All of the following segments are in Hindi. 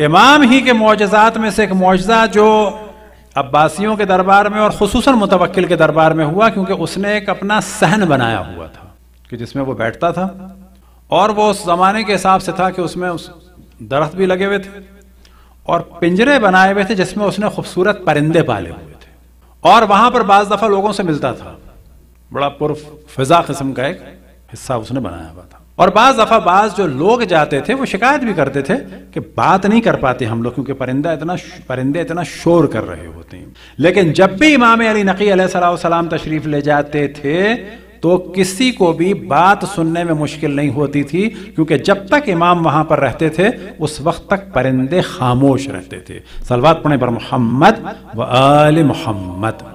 इमाम ही के मुआजात में से एक मुआजा जो अब्बासियों के दरबार में और खसूस मुतवक्ल के दरबार में हुआ क्योंकि उसने एक अपना सहन बनाया हुआ था कि जिसमें वो बैठता था और वो उस ज़माने के हिसाब से था कि उसमें उस दरख्त भी लगे हुए थे और पिंजरे बनाए हुए थे जिसमें उसने खूबसूरत परिंदे पाले हुए थे और वहां पर बाज़ दफ़ा लोगों से मिलता था बड़ा पुरफ फिज़ा किस्म का एक हिस्सा उसने बनाया हुआ था और बाज दफ़ा बाज जो लोग जाते थे वो शिकायत भी करते थे कि बात नहीं कर पाते हम लोग क्योंकि परिंदा इतना परिंदे इतना शोर कर रहे होते हैं लेकिन जब भी इमाम अली नकी सलाम तशरीफ ले जाते थे तो किसी को भी बात सुनने में मुश्किल नहीं होती थी क्योंकि जब तक इमाम वहां पर रहते थे उस वक्त तक परिंदे खामोश रहते थे सलवा पढ़े पर मोहम्मद व आल मोहम्मद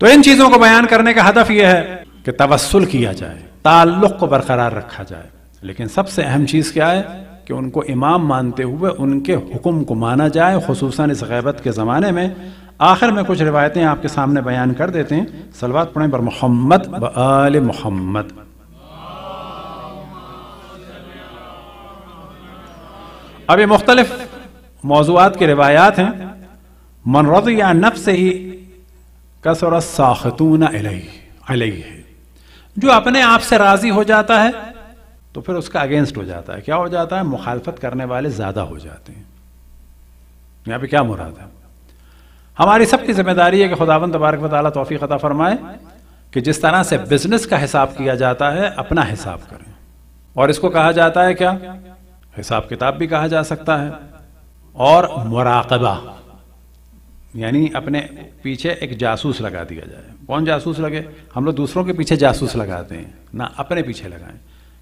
तो इन चीजों को बयान करने का हदफ यह है कि तवस्ल किया जाए ताल्लुक को बरकरार रखा जाए लेकिन सबसे अहम चीज क्या है कि उनको इमाम मानते हुए उनके हुक्म को माना जाए खसूस इस गैबत के ज़माने में आखिर में कुछ रिवायतें आपके सामने बयान कर देते हैं सलवात पढ़ें बर मोहम्मद बल मोहम्मद अब ये मुख्तलिफ मौजूद के रिवायात हैं मनरत या नफ से ही कसरत साखतून अलह है जो अपने आप से राजी हो जाता है तो फिर उसका अगेंस्ट हो जाता है क्या हो जाता है मुखालफत करने वाले ज्यादा हो जाते हैं यहाँ पे क्या मुराद है हमारी सबकी जिम्मेदारी है कि खुदावन तबारक वाली तोफ़ी ख़ता फरमाए कि जिस तरह से बिजनेस का हिसाब किया जाता है अपना हिसाब करें और इसको कहा जाता है क्या हिसाब किताब भी कहा जा सकता है और मुराकबा यानी अपने पीछे एक जासूस लगा दिया जाए कौन जासूस लगे हम लोग दूसरों के पीछे जासूस लगाते हैं ना अपने पीछे लगाएं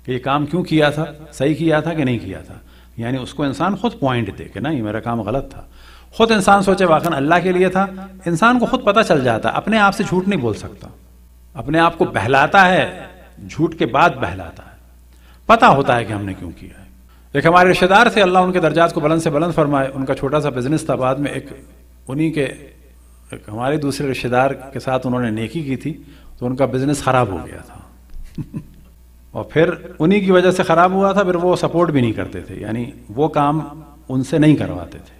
कि ये काम क्यों किया था सही किया था कि नहीं किया था यानी उसको इंसान खुद पॉइंट दे के ना ये मेरा काम गलत था खुद इंसान सोचे वाकन अल्लाह के लिए था इंसान को खुद पता चल जाता अपने आप से झूठ नहीं बोल सकता अपने आप को बहलाता है झूठ के बाद बहलाता है पता होता है कि हमने क्यों किया है एक हमारे रिश्तेदार थे अल्लाह उनके दर्जात को बुलंद से बुलंद फरमाए उनका छोटा सा बिजनेस था बाद में एक उन्हीं के हमारे दूसरे रिश्तेदार के साथ उन्होंने नेकी की थी तो उनका बिजनेस खराब हो गया था और फिर उन्हीं की वजह से ख़राब हुआ था फिर वो सपोर्ट भी नहीं करते थे यानी वो काम उनसे नहीं करवाते थे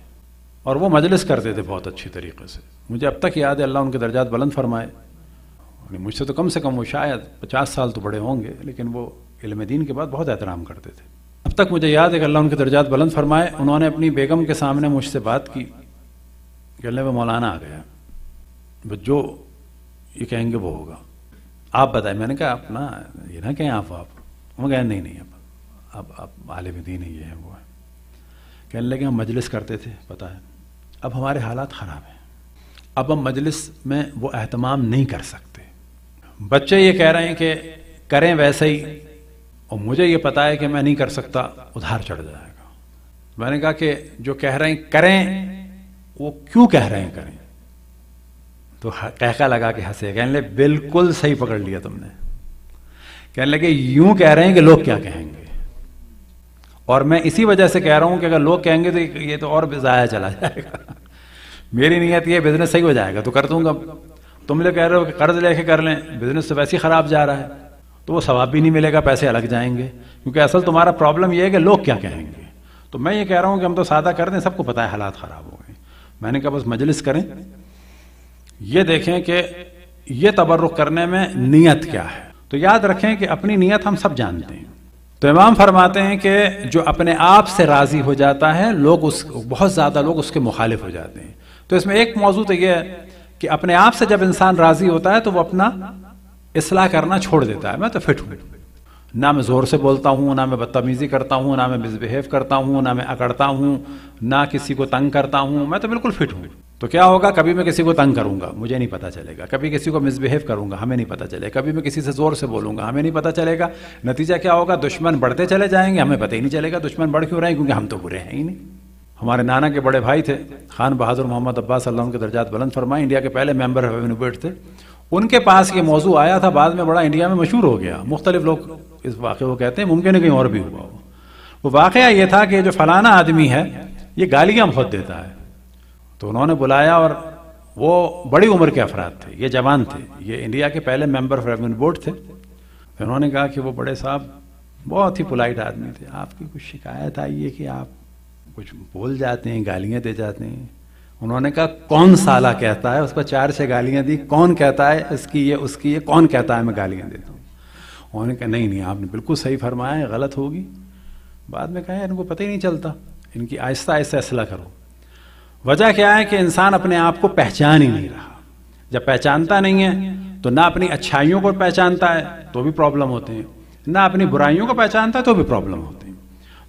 और वो मजलिस करते थे बहुत अच्छी तरीके से मुझे अब तक याद है अल्लाह उनके दर्जात बुलंद फरमाए मुझसे तो कम से कम वो शायद पचास साल तो बड़े होंगे लेकिन वो इलम दीन के बाद बहुत एहतराम करते थे अब तक मुझे याद है कि अल्लाह उनके दर्जात बुलंद फरमाए उन्होंने अपनी बेगम के सामने मुझसे बात की कह ले वो मौलाना आ गया जो ये कहेंगे वो होगा आप बताएं मैंने कहा आप ना ये ना कहें आप आप वो कहें नहीं नहीं आप अब आप आलिम दीन ही ये हैं वो है कहने लगे हम मजलिस करते थे पता है अब हमारे हालात ख़राब हैं अब हम मजलिस में वो अहतमाम नहीं कर सकते बच्चे ये कह रहे हैं कि करें वैसे ही और मुझे ये पता है कि मैं नहीं कर सकता उधार चढ़ जाएगा मैंने कहा कि जो कह रहे हैं करें वो क्यों कह रहे हैं करें तो कहका लगा के हंसे कहने लगे बिल्कुल सही पकड़ लिया तुमने कहने लगे यूं कह रहे हैं कि लोग क्या कहेंगे और मैं इसी वजह से कह रहा हूं कि अगर लोग कहेंगे तो ये तो और जाया चला जाएगा मेरी नीयत ये बिजनेस सही हो जाएगा तो कर दूंगा तुम लोग कह रहे हो कि कर्ज लेके कर लें बिजनेस तो वैसे ही खराब जा रहा है तो वो सवाब भी नहीं मिलेगा पैसे अलग जाएंगे क्योंकि असल तुम्हारा प्रॉब्लम ये है कि लोग क्या कहेंगे तो मैं ये कह रहा हूँ कि हम तो सादा कर दें सबको पता है हालात खराब हो गए मैंने कहा बस मजलिस करें यह देखें कि ये तबर्रुक करने में नीयत क्या है तो याद रखें कि अपनी नीयत हम सब जानते हैं तो इमाम फरमाते हैं कि जो अपने आप से राज़ी हो जाता है लोग उस बहुत ज़्यादा लोग उसके मुखालिफ हो जाते हैं तो इसमें एक मौजू तो यह है कि अपने आप से जब इंसान राज़ी होता है तो वो अपना इसलाह करना छोड़ देता है मैं तो फिट हूँ ना मैं ज़ोर से बोलता हूँ ना मैं बदतमीज़ी करता हूँ ना मैं मिसबिहेव करता हूँ ना मैं अकड़ता हूँ ना किसी को तंग करता हूँ मैं तो बिल्कुल फिट हूँ तो क्या होगा कभी मैं किसी को तंग करूंगा मुझे नहीं पता चलेगा कभी किसी को मिसबिहेव करूंगा हमें नहीं पता चलेगा कभी मैं किसी से ज़ोर से बोलूंगा हमें नहीं पता चलेगा नतीजा क्या होगा दुश्मन बढ़ते चले जाएंगे हमें पता ही नहीं चलेगा दुश्मन बढ़ क्यों रहे हैं क्योंकि हम तो बुरे हैं ही नहीं हमारे नाना के बड़े भाई थे खान बहादुर मोहम्मद अब्बास अल्लाह के दर्जात बुलंद फरमाए इंडिया के पहले मेंबर ऑफ यूनिबेट थे उनके पास ये मौजू आया था बाद में बड़ा इंडिया में मशहूर हो गया मुख्तलिफ लोग इस वाक़े को कहते हैं मुमकिन है कहीं और भी हुआ हो वो वाक़ ये था कि जो फलाना आदमी है ये गालियाँ बहुत देता है तो उन्होंने बुलाया और वो बड़ी उम्र के अफराद थे ये जवान थे ये इंडिया के पहले मेम्बर ऑफ रेवन्यू बोर्ड थे फिर उन्होंने कहा कि वो बड़े साहब बहुत ही पोलाइट आदमी थे आपकी कुछ शिकायत आई है कि आप कुछ बोल जाते हैं गालियाँ दे जाते हैं उन्होंने कहा कौन साला कहता है उसको चार छह गालियां दी कौन कहता है इसकी ये उसकी ये कौन कहता है मैं गालियां देता हूँ उन्होंने कहा नहीं नहीं आपने बिल्कुल सही फरमाया है गलत होगी बाद में कहा इनको पता ही नहीं चलता इनकी आहिस्ता आहिस्ता असला करो वजह क्या है कि इंसान अपने आप को पहचान ही नहीं रहा जब पहचानता नहीं है तो ना अपनी अच्छाइयों को पहचानता है तो भी प्रॉब्लम होते हैं ना अपनी बुराइयों को पहचानता है तो भी प्रॉब्लम होते हैं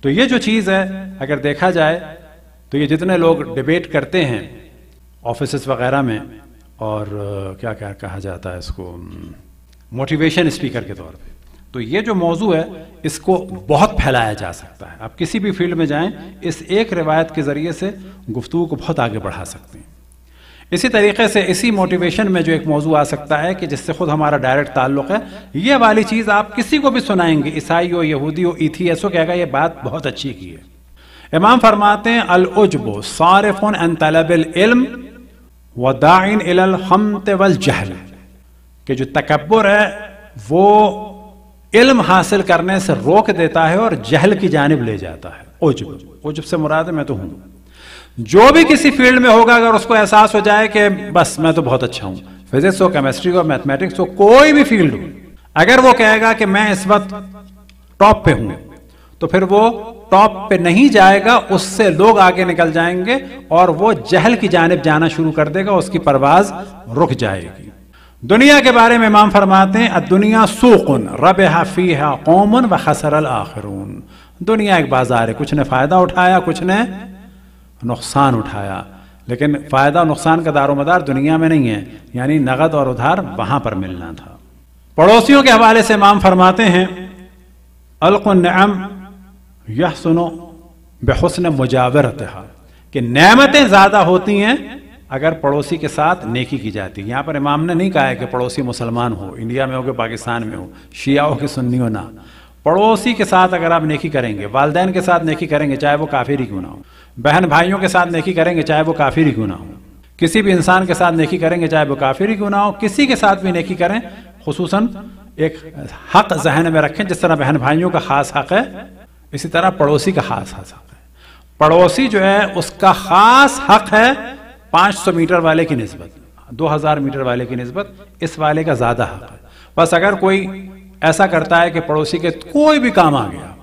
तो ये जो चीज़ है अगर देखा जाए तो ये जितने लोग डिबेट करते हैं ऑफिस वगैरह में और क्या क्या कहा जाता है इसको मोटिवेशन स्पीकर के तौर पे तो ये जो मौजू है इसको बहुत फैलाया जा सकता है आप किसी भी फील्ड में जाएं इस एक रिवायत के ज़रिए से गुफ्तु को बहुत आगे बढ़ा सकते हैं इसी तरीके से इसी मोटिवेशन में जो एक मौजू आ सकता है कि जिससे खुद हमारा डायरेक्ट ताल्लुक है ये वाली चीज़ आप किसी को भी सुनाएंगे ईसाई हो यहूदी हो ईथी ऐसो कहेगा ये बात बहुत अच्छी की है इमाम फरमाते हैं अल उजबो सारिफुन अन तलबिल इल्म व दाइन हमत वल जहल के जो तकबर है वो इल्म हासिल करने से रोक देता है और जहल की जानब ले जाता है उजब उजब से मुराद मैं तो हूं जो भी किसी फील्ड में होगा अगर उसको एहसास हो जाए कि बस मैं तो बहुत अच्छा हूं फिजिक्स हो केमिस्ट्री हो मैथमेटिक्स हो कोई भी फील्ड हो अगर वो कहेगा कि मैं इस वक्त टॉप पे हूं तो फिर वो टॉप पे नहीं जाएगा उससे लोग आगे निकल जाएंगे और वो जहल की जानब जाना शुरू कर देगा उसकी परवाज रुक जाएगी दुनिया के बारे में इमाम फरमाते हैं दुनिया सूखन रब हाफी हा कौमन व खसरल आखरून दुनिया एक बाजार है कुछ ने फ़ायदा उठाया कुछ ने नुकसान उठाया लेकिन फ़ायदा नुकसान का दारोमदार दुनिया में नहीं है यानी नगद और उधार वहां पर मिलना था पड़ोसियों के हवाले से इमाम फरमाते हैं अलकुन यह सुनो बेहसन मुजावरत कि नमतें ज्यादा होती हैं अगर पड़ोसी के साथ नेकी की जाती है यहाँ पर इमाम ने नहीं कहा है कि पड़ोसी मुसलमान हो इंडिया में हो कि पाकिस्तान में हो शिया हो कि सुन्नी हो ना पड़ोसी के साथ अगर आप नेकी करेंगे वालदेन के साथ नेकी करेंगे चाहे वो काफी ही क्यों ना हो बहन भाइयों के साथ नेकी करेंगे चाहे वो काफी ही क्यों ना हो किसी भी इंसान के साथ नेकी करेंगे चाहे वो काफी ही क्यों ना हो किसी के साथ भी नेकी करें खसूस एक हक जहन में रखें जिस तरह बहन भाइयों का खास हक है इसी तरह पड़ोसी का खास हक है पड़ोसी जो है उसका खास हक है 500 मीटर वाले की नस्बत 2000 मीटर वाले की नस्बत इस वाले का ज्यादा हक है बस अगर कोई ऐसा करता है कि पड़ोसी के कोई भी काम आ गया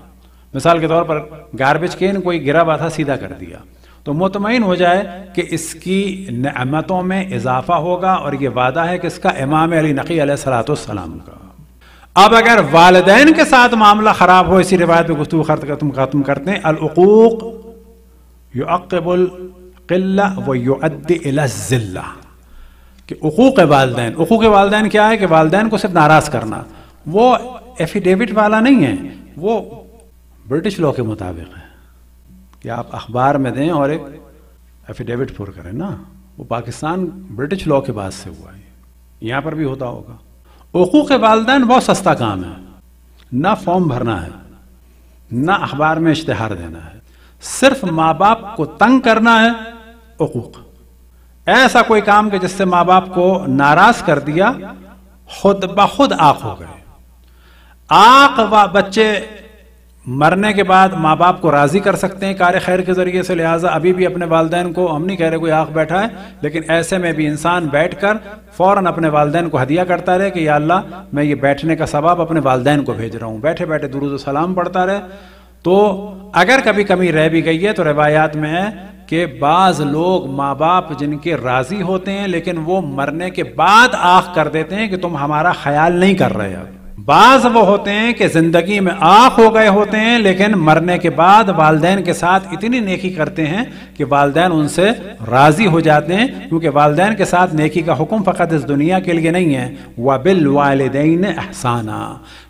मिसाल के तौर पर गार्बेज केन कोई गिरा हुआ था सीधा कर दिया तो मुतमिन हो जाए कि इसकी नमतों में इजाफा होगा और ये वादा है कि इसका इमाम अली नकी सलाम का अब अगर वालदेन के साथ मामला खराब हो इसी रिवायत में गुफ्तु खत्म खत्म करते हैं अलूक अकबुल किल्ला व अदिल्ला कि हकूक़ वालदेन हकूक़ वालदेन क्या है कि वालदेन को सिर्फ नाराज़ करना वो एफिडेविट वाला नहीं है वो ब्रिटिश लॉ के मुताबिक है कि आप अखबार में दें और एक एफिडेविट पुर करें ना वो पाकिस्तान ब्रिटिश लॉ के बाद से हुआ है यहाँ पर भी होता होगा हकूक़ वालदेन बहुत सस्ता काम है ना फॉर्म भरना है ना अखबार में इश्तहार देना है सिर्फ माँ बाप को तंग करना है हकूक ऐसा कोई काम के जिससे माँ बाप को नाराज कर दिया खुद ब खुद आंख हो गए आख व बच्चे मरने के बाद माँ बाप को राज़ी कर सकते हैं कार्य खैर के ज़रिए से लिहाजा अभी भी अपने वालदेन को हम नहीं कह रहे कोई आँख बैठा है लेकिन ऐसे में भी इंसान बैठ कर फ़ौरन अपने वालदेन को हदिया करता रहे कि या अल्लाह मैं ये बैठने का सबाब अपने वालदे को भेज रहा हूँ बैठे बैठे दुरुज सलाम पढ़ता रहे तो अगर कभी कमी रह भी गई है तो रवायात में है कि बाज़ लोग माँ बाप जिनके राज़ी होते हैं लेकिन वो मरने के बाद आंख कर देते हैं कि तुम हमारा ख्याल नहीं कर रहे अब बाज वो होते हैं कि जिंदगी में आख हो गए होते हैं लेकिन मरने के बाद वालदेन के साथ इतनी नेकी करते हैं कि वालदेन उनसे राजी हो जाते हैं क्योंकि वालदेन के साथ नेकी का हुक्म फ़कत इस दुनिया के लिए नहीं है बिल वालदेन एहसाना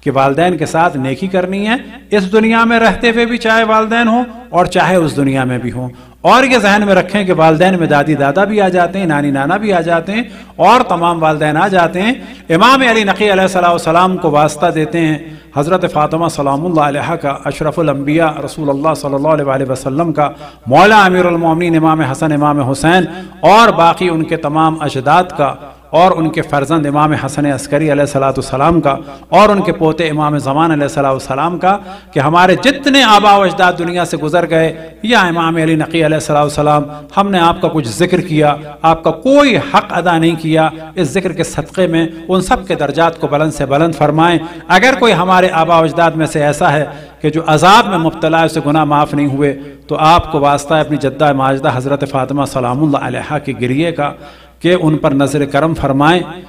कि वालदेन के साथ नेकी करनी है इस दुनिया में रहते हुए भी चाहे वालदेन हो और चाहे उस दुनिया में भी हो और ये जहन में रखें कि वालदेन में दादी दादा भी आ जाते हैं नानी नाना भी आ जाते हैं और तमाम वालदेन आ जाते हैं इमाम अली नकी सलाम को वास्ता देते हैं हज़रत फातमा सलाम का अशरफुलम्बिया रसूल सल्ला वसम का मौला अमीरमिन इमाम हसन इमाम हुसैन और बाकी उनके तमाम अजदाद का और उनके फ़र्जंद इमाम हसन अस्करी सलाम का और उनके पोते इमाम ज़मान सलाम का कि हमारे जितने आबा अजदाद दुनिया से गुजर गए या इमाम अली नकी सलाम हमने आपका कुछ जिक्र किया आपका कोई हक अदा नहीं किया इस जिक्र के सदक़े में उन सब के दर्जात को बुलंद से बुलंद फरमाएँ अगर कोई हमारे आबा अजदाद में से ऐसा है कि जो अजाब में मुबतला उसे गुनाह माफ़ नहीं हुए तो आपको वास्ता अपनी जद्दा माजदा हज़रत फ़ातिमा सलाम की गिरिए का कि उन पर नजर करम फरमाएं